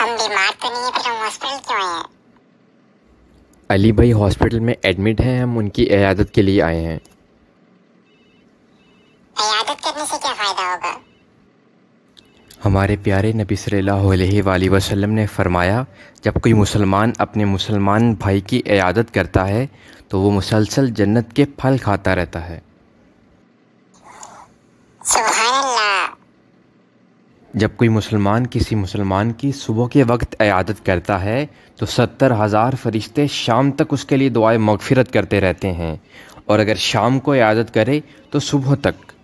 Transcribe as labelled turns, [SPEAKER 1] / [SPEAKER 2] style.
[SPEAKER 1] हम बीमार तो नहीं है फिर हम हॉस्पिटल क्यों आए हैं
[SPEAKER 2] अली भाई हॉस्पिटल में एडमिट हैं हम उनकी इयादत के लिए आए हैं
[SPEAKER 3] इयादत करने से क्या फ़ायदा होगा
[SPEAKER 2] हमारे प्यारे नबी सल्लल्लाहु अलैहि वसल्लम ने फरमाया जब कोई मुसलमान अपने मुसलमान भाई की इयादत करता है तो वो मुसलसल जन्नत के फल खाता रहता है सुभान जब कोई मुसलमान किसी मुसलमान की सुबह के वक्त अयादत करता है तो सत्तर हज़ार फरिश्ते शाम तक उसके लिए दुआए मगफिरत करते रहते हैं और अगर शाम को अयादत करे तो सुबह तक